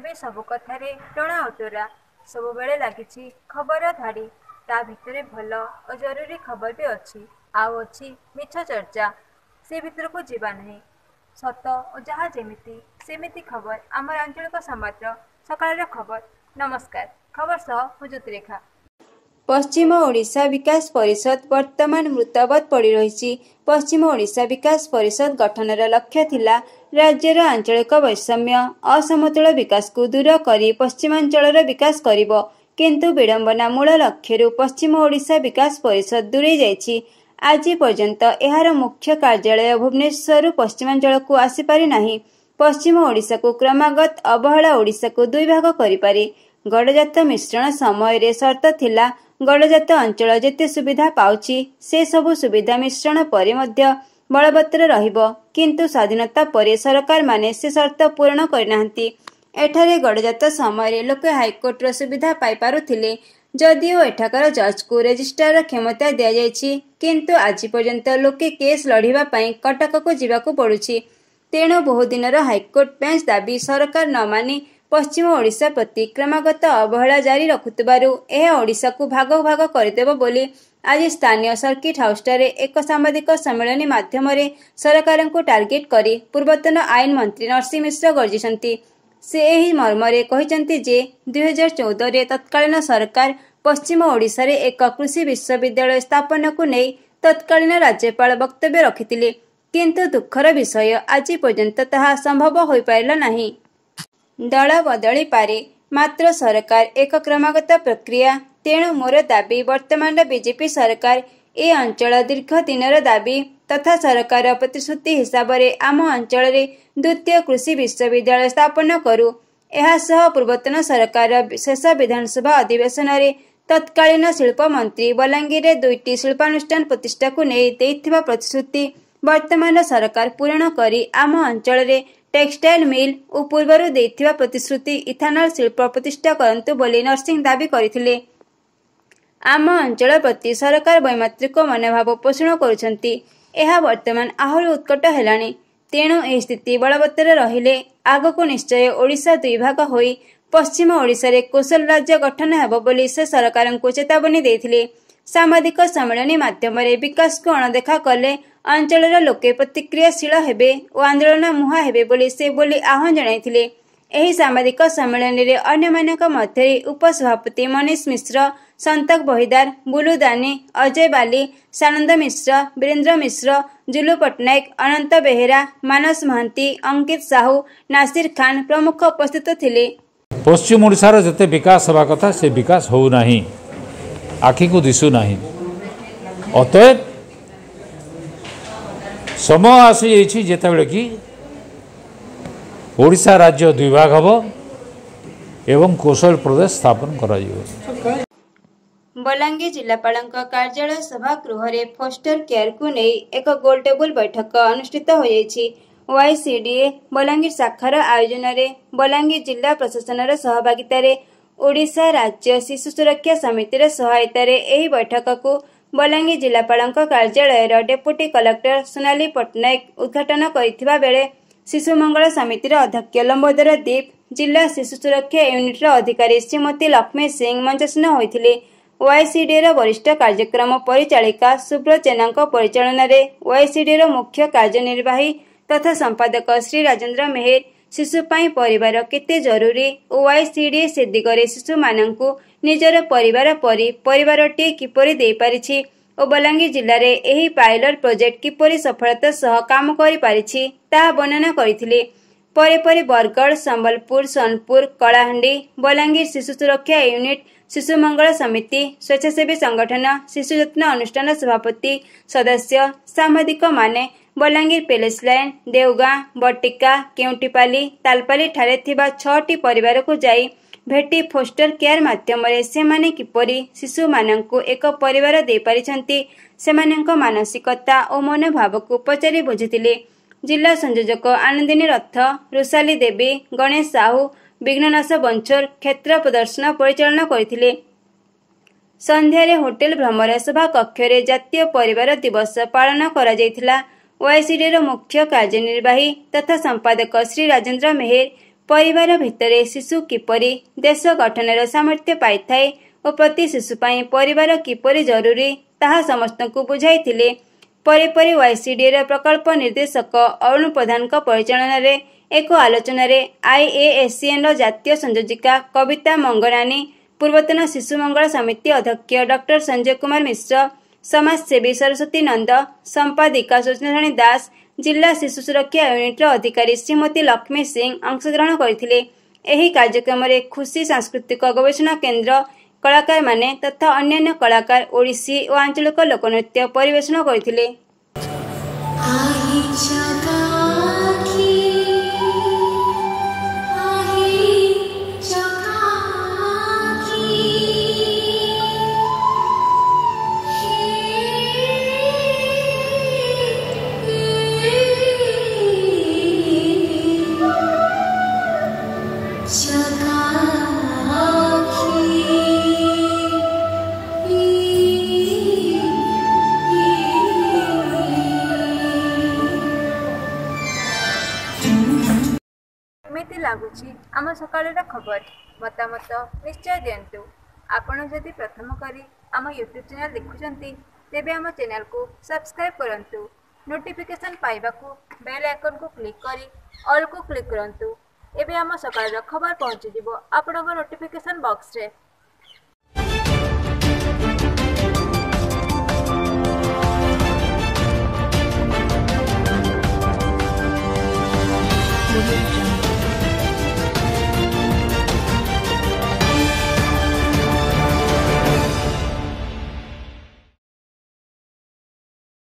ଏବେ ସବୁ କଥାରେ ଟଣା ଉତରା ସବୁବେଳେ ଲାଗିଛି ଖବର ଧାଡ଼ି ତା ଭିତରେ ଭଲ ଓ ଜରୁରୀ ଖବର ବି ଅଛି ଆଉ ଅଛି ମିଛ ଚର୍ଚ୍ଚା ସେ ଭିତରକୁ ଯିବା ନାହିଁ ସତ ଓ ଯାହା ଯେମିତି ସେମିତି ଖବର ଆମର ଆଞ୍ଚଳିକ ସମ୍ବାଦର ସକାଳର ଖବର ନମସ୍କାର ଖବର ସହ ମୁଁ ଜ୍ୟୋତିରେଖା ପଶ୍ଚିମ ଓଡ଼ିଶା ବିକାଶ ପରିଷଦ ବର୍ତ୍ତମାନ ମୃତବତ ପଡ଼ି ରହିଛି ପଶ୍ଚିମ ଓଡ଼ିଶା ବିକାଶ ପରିଷଦ ଗଠନର ଲକ୍ଷ୍ୟ ଥିଲା ରାଜ୍ୟର ଆଞ୍ଚଳିକ ବୈଷମ୍ୟ ଅସମତୁଳ ବିକାଶକୁ ଦୂର କରି ପଶ୍ଚିମାଞ୍ଚଳର ବିକାଶ କରିବ କିନ୍ତୁ ବିଡ଼ମ୍ବନା ମୂଳ ଲକ୍ଷ୍ୟରୁ ପଶ୍ଚିମ ଓଡ଼ିଶା ବିକାଶ ପରିଷଦ ଦୂରେଇ ଯାଇଛି ଆଜି ପର୍ଯ୍ୟନ୍ତ ଏହାର ମୁଖ୍ୟ କାର୍ଯ୍ୟାଳୟ ଭୁବନେଶ୍ୱରରୁ ପଶ୍ଚିମାଞ୍ଚଳକୁ ଆସିପାରି ନାହିଁ ପଶ୍ଚିମ ଓଡ଼ିଶାକୁ କ୍ରମାଗତ ଅବହେଳା ଓଡ଼ିଶାକୁ ଦୁଇ ଭାଗ କରିପାରେ ଗଡ଼ଜାତ ମିଶ୍ରଣ ସମୟରେ ସର୍ତ୍ତ ଥିଲା ଗଡ଼ଜାତ ଅଞ୍ଚଳ ଯେତେ ସୁବିଧା ପାଉଛି ସେସବୁ ସୁବିଧା ମିଶ୍ରଣ ପରେ ମଧ୍ୟ ବଳବତ୍ତର ରହିବ କିନ୍ତୁ ସ୍ୱାଧୀନତା ପରେ ସରକାରମାନେ ସେ ସର୍ତ୍ତ ପୂରଣ କରିନାହାନ୍ତି ଏଠାରେ ଗଡ଼ଜାତ ସମୟରେ ଲୋକେ ହାଇକୋର୍ଟର ସୁବିଧା ପାଇପାରୁଥିଲେ ଯଦିଓ ଏଠାକାର ଜଜ୍କୁ ରେଜିଷ୍ଟ୍ରାର କ୍ଷମତା ଦିଆଯାଇଛି କିନ୍ତୁ ଆଜି ପର୍ଯ୍ୟନ୍ତ ଲୋକେ କେସ୍ ଲଢ଼ିବା ପାଇଁ କଟକକୁ ଯିବାକୁ ପଡ଼ୁଛି ତେଣୁ ବହୁଦିନର ହାଇକୋର୍ଟ ବେଞ୍ଚ ଦାବି ସରକାର ନ ମାନି ପଶ୍ଚିମ ଓଡ଼ିଶା ପ୍ରତି କ୍ରମାଗତ ଅବହେଳା ଜାରି ରଖୁଥିବାରୁ ଏହା ଓଡ଼ିଶାକୁ ଭାଗ ଭାଗ କରିଦେବ ବୋଲି ଆଜି ସ୍ଥାନୀୟ ସର୍କିଟ୍ ହାଉସ୍ଠାରେ ଏକ ସାମ୍ବାଦିକ ସମ୍ମିଳନୀ ମାଧ୍ୟମରେ ସରକାରଙ୍କୁ ଟାର୍ଗେଟ୍ କରି ପୂର୍ବତନ ଆଇନ ମନ୍ତ୍ରୀ ନରସିଂହ ମିଶ୍ର ଗର୍ଜିଛନ୍ତି ସେ ଏହି ମର୍ମରେ କହିଛନ୍ତି ଯେ ଦୁଇହଜାର ଚଉଦରେ ତତ୍କାଳୀନ ସରକାର ପଶ୍ଚିମ ଓଡ଼ିଶାରେ ଏକ କୃଷି ବିଶ୍ୱବିଦ୍ୟାଳୟ ସ୍ଥାପନକୁ ନେଇ ତତ୍କାଳୀନ ରାଜ୍ୟପାଳ ବକ୍ତବ୍ୟ ରଖିଥିଲେ କିନ୍ତୁ ଦୁଃଖର ବିଷୟ ଆଜି ପର୍ଯ୍ୟନ୍ତ ତାହା ସମ୍ଭବ ହୋଇପାରିଲା ନାହିଁ ଦଳ ବଦଳି ପାରେ ମାତ୍ର ସରକାର ଏକ କ୍ରମାଗତ ପ୍ରକ୍ରିୟା ତେଣୁ ମୋର ଦାବି ବର୍ତ୍ତମାନର ବିଜେପି ସରକାର ଏ ଅଞ୍ଚଳ ଦୀର୍ଘ ଦିନର ଦାବି ତଥା ସରକାର ପ୍ରତିଶ୍ରୁତି ହିସାବରେ ଆମ ଅଞ୍ଚଳରେ ଦ୍ୱିତୀୟ କୃଷି ବିଶ୍ୱବିଦ୍ୟାଳୟ ସ୍ଥାପନ କରୁ ଏହାସହ ପୂର୍ବତନ ସରକାରର ଶେଷ ବିଧାନସଭା ଅଧିବେଶନରେ ତତ୍କାଳୀନ ଶିଳ୍ପ ମନ୍ତ୍ରୀ ବଲାଙ୍ଗୀରରେ ଦୁଇଟି ଶିଳ୍ପାନୁଷ୍ଠାନ ପ୍ରତିଷ୍ଠାକୁ ନେଇ ଦେଇଥିବା ପ୍ରତିଶ୍ରୁତି ବର୍ତ୍ତମାନର ସରକାର ପୂରଣ କରି ଆମ ଅଞ୍ଚଳରେ ଟେକ୍ସଟାଇଲ ମିଲ୍ ଓ ପୂର୍ବରୁ ଦେଇଥିବା ପ୍ରତିଶ୍ରୁତି ଇଥାନଲ ଶିଳ୍ପ ପ୍ରତିଷ୍ଠା କରନ୍ତୁ ବୋଲି ନର୍ସିଂ ଦାବି କରିଥିଲେ ଆମ ଅଞ୍ଚଳ ପ୍ରତି ସରକାର ବୈମାତ୍ରିକ ମନୋଭାବ ପୋଷଣ କରୁଛନ୍ତି ଏହା ବର୍ତ୍ତମାନ ଆହୁରି ଉତ୍କଟ ହେଲାଣି ତେଣୁ ଏହି ସ୍ଥିତି ବଳବତ୍ତର ରହିଲେ ଆଗକୁ ନିଶ୍ଚୟ ଓଡ଼ିଶା ଦୁଇ ଭାଗ ହୋଇ ପଶ୍ଚିମ ଓଡ଼ିଶାରେ କୌଶଳ ରାଜ୍ୟ ଗଠନ ହେବ ବୋଲି ସେ ସରକାରଙ୍କୁ ଚେତାବନୀ ଦେଇଥିଲେ ସାମ୍ବାଦିକ ସମ୍ମିଳନୀ ମାଧ୍ୟମରେ ବିକାଶକୁ ଅଣଦେଖା କଲେ ଅଞ୍ଚଳର ଲୋକେ ପ୍ରତିକ୍ରିୟାଶୀଳ ହେବେ ଓ ଆନ୍ଦୋଳନ ମୁହାଁ ହେବେ ବୋଲି ସେ ବୋଲି ଆହ୍ୱାନ ଜଣାଇଥିଲେ ଏହି ସାମ୍ବାଦିକ ସମ୍ମିଳନୀରେ ଅନ୍ୟମାନଙ୍କ ମଧ୍ୟରେ ଉପସଭାପତି ମନୀଷ ମିଶ୍ର ସନ୍ତକ ବହିଦାର ବୁଲୁ ଦାନୀ ଅଜୟ ବାଲି ସାନନ୍ଦ ମିଶ୍ର ବୀରେନ୍ଦ୍ର ମିଶ୍ର ଜୁଲୁ ପଟ୍ଟନାୟକ ଅନନ୍ତ ବେହେରା ମାନସ ମହାନ୍ତି ଅଙ୍କିତ ସାହୁ ନାସିର ଖାନ ପ୍ରମୁଖ ଉପସ୍ଥିତ ଥିଲେ ପଶ୍ଚିମ ଓଡ଼ିଶାର ଯେତେ ବିକାଶ ହେବା କଥା ସେ ବିକାଶ ହେଉନାହିଁ ଆଖିକୁ ଦିଶୁନାହିଁ ଅତଏବ ସମୟ ଆସିଯାଇଛି ଯେତେବେଳେ କି ଓଡ଼ିଶା ରାଜ୍ୟ ଦ୍ୱିଭାଗ ହେବ ଏବଂ କୋଶଳ ପ୍ରଦେଶ ସ୍ଥାପନ କରାଯିବ ବଲାଙ୍ଗୀର ଜିଲ୍ଲାପାଳଙ୍କ କାର୍ଯ୍ୟାଳୟ ସଭାଗୃହରେ ଫୋଷ୍ଟର କେୟାରକୁ ନେଇ ଏକ ଗୋଲଟେବୁଲ ବୈଠକ ଅନୁଷ୍ଠିତ ହୋଇଯାଇଛି ୱାଇସିଡିଏ ବଲାଙ୍ଗୀର ଶାଖାର ଆୟୋଜନରେ ବଲାଙ୍ଗୀର ଜିଲ୍ଲା ପ୍ରଶାସନର ସହଭାଗିତାରେ ଓଡ଼ିଶା ରାଜ୍ୟ ଶିଶୁ ସୁରକ୍ଷା ସମିତିର ସହାୟତାରେ ଏହି ବୈଠକକୁ ବଲାଙ୍ଗୀ ଜିଲ୍ଲାପାଳଙ୍କ କାର୍ଯ୍ୟାଳୟର ଡେପୁଟି କଲେକ୍ଟର ସୋନାଲି ପଟ୍ଟନାୟକ ଉଦ୍ଘାଟନ କରିଥିବା ବେଳେ ଶିଶୁ ମଙ୍ଗଳ ସମିତିର ଅଧ୍ୟକ୍ଷ ଲମ୍ବୋଦର ଦୀପ ଜିଲ୍ଲା ଶିଶୁ ସୁରକ୍ଷା ୟୁନିଟ୍ର ଅଧିକାରୀ ଶ୍ରୀମତୀ ଲକ୍ଷ୍ମୀ ସିଂ ମଞ୍ଚସୀନ ହୋଇଥିଲେ ୱାଇସିଡିର ବରିଷ୍ଠ କାର୍ଯ୍ୟକ୍ରମ ପରିଚାଳିକା ସୁବ୍ରତ ଜେନାଙ୍କ ପରିଚାଳନାରେ ୱାଇସିଡିର ମୁଖ୍ୟ କାର୍ଯ୍ୟନିର୍ବାହୀ ତଥା ସମ୍ପାଦକ ଶ୍ରୀ ରାଜେନ୍ଦ୍ର ମେହେର ଶିଶୁ ପାଇଁ ପରିବାର କେତେ ଜରୁରୀ ଓ ଆଇସିଡି ସେ ଦିଗରେ ଶିଶୁମାନଙ୍କୁ ନିଜର ପରିବାର ପରି ପରିବାରଟିଏ କିପରି ଦେଇପାରିଛି ଓ ବଲାଙ୍ଗୀର ଜିଲ୍ଲାରେ ଏହି ପାଇଲଟ ପ୍ରୋଜେକ୍ଟ କିପରି ସଫଳତା ସହ କାମ କରିପାରିଛି ତାହା ବର୍ଣ୍ଣନା କରିଥିଲେ ପରେ ପରେ ବରଗଡ଼ ସମ୍ବଲପୁର ସୋନପୁର କଳାହାଣ୍ଡି ବଲାଙ୍ଗୀର ଶିଶୁ ସୁରକ୍ଷା ୟୁନିଟ୍ ଶିଶୁ ମଙ୍ଗଳ ସମିତି ସ୍ୱେଚ୍ଛାସେବୀ ସଂଗଠନ ଶିଶୁ ଯତ୍ନ ଅନୁଷ୍ଠାନ ସଭାପତି ସଦସ୍ୟ ସାମ୍ବାଦିକମାନେ ବଲାଙ୍ଗୀର ପ୍ୟାଲେସ୍ ଲାଇନ୍ ଦେଓଗାଁ ବଟିକା କେଉଁଟିପାଲି ତାଲପାଲିଠାରେ ଥିବା ଛଅଟି ପରିବାରକୁ ଯାଇ ଭେଟି ଫୋଷ୍ଟର କେୟାର ମାଧ୍ୟମରେ ସେମାନେ କିପରି ଶିଶୁମାନଙ୍କୁ ଏକ ପରିବାର ଦେଇପାରିଛନ୍ତି ସେମାନଙ୍କ ମାନସିକତା ଓ ମନୋଭାବକୁ ପଚାରି ବୁଝିଥିଲେ ଜିଲ୍ଲା ସଂଯୋଜକ ଆନନ୍ଦିନୀ ରଥ ରୁଷାଲି ଦେବୀ ଗଣେଶ ସାହୁ ବିଘ୍ନନାଶ ବଞ୍ଚୋର କ୍ଷେତ୍ର ପ୍ରଦର୍ଶନ ପରିଚାଳନା କରିଥିଲେ ସନ୍ଧ୍ୟାରେ ହୋଟେଲ ଭ୍ରମର ସଭା କକ୍ଷରେ ଜାତୀୟ ପରିବାର ଦିବସ ପାଳନ କରାଯାଇଥିଲା ଓଆଇସିଡିର ମୁଖ୍ୟ କାର୍ଯ୍ୟନିର୍ବାହୀ ତଥା ସମ୍ପାଦକ ଶ୍ରୀ ରାଜେନ୍ଦ୍ର ମେହେର ପରିବାର ଭିତରେ ଶିଶୁ କିପରି ଦେଶ ଗଠନର ସାମର୍ଥ୍ୟ ପାଇଥାଏ ଓ ପ୍ରତି ଶିଶୁ ପାଇଁ ପରିବାର କିପରି ଜରୁରୀ ତାହା ସମସ୍ତଙ୍କୁ ବୁଝାଇଥିଲେ ପରେ ପରେ ୱାଇସିଡିର ପ୍ରକଳ୍ପ ନିର୍ଦ୍ଦେଶକ ଅରୁଣ ପ୍ରଧାନଙ୍କ ପରିଚାଳନାରେ ଏକ ଆଲୋଚନାରେ ଆଇଏଏସ୍ସିଏନ୍ର ଜାତୀୟ ସଂଯୋଜିକା କବିତା ମଙ୍ଗରାନୀ ପୂର୍ବତନ ଶିଶୁ ମଙ୍ଗଳ ସମିତି ଅଧ୍ୟକ୍ଷ ଡକ୍ଟର ସଞ୍ଜୟ କୁମାର ମିଶ୍ର ସମାଜସେବୀ ସରସ୍ୱତୀ ନନ୍ଦ ସମ୍ପାଦିକା ସ୍ୱଜନାରାଣୀ ଦାସ ଜିଲ୍ଲା ଶିଶୁ ସୁରକ୍ଷା ୟୁନିଟ୍ର ଅଧିକାରୀ ଶ୍ରୀମତୀ ଲକ୍ଷ୍ମୀ ସିଂ ଅଂଶଗ୍ରହଣ କରିଥିଲେ ଏହି କାର୍ଯ୍ୟକ୍ରମରେ ଖୁସି ସାଂସ୍କୃତିକ ଗବେଷଣା କେନ୍ଦ୍ର କଳାକାରମାନେ ତଥା ଅନ୍ୟାନ୍ୟ କଳାକାର ଓଡ଼ିଶୀ ଓ ଆଞ୍ଚଳିକ ଲୋକନୃତ୍ୟ ପରିବେଷଣ କରିଥିଲେ ଲାଗୁଛି ଆମ ସକାଳର ଖବର ମତାମତ ନିଶ୍ଚୟ ଦିଅନ୍ତୁ ଆପଣ ଯଦି ପ୍ରଥମ କରି ଆମ ୟୁଟ୍ୟୁବ୍ ଚ୍ୟାନେଲ୍ ଦେଖୁଛନ୍ତି ତେବେ ଆମ ଚ୍ୟାନେଲ୍କୁ ସବସ୍କ୍ରାଇବ୍ କରନ୍ତୁ ନୋଟିଫିକେସନ୍ ପାଇବାକୁ ବେଲ୍ ଆଇକନ୍କୁ କ୍ଲିକ୍ କରି ଅଲ୍କୁ କ୍ଲିକ୍ କରନ୍ତୁ ଏବେ ଆମ ସକାଳର ଖବର ପହଞ୍ଚିଯିବ ଆପଣଙ୍କ ନୋଟିଫିକେସନ୍ ବକ୍ସରେ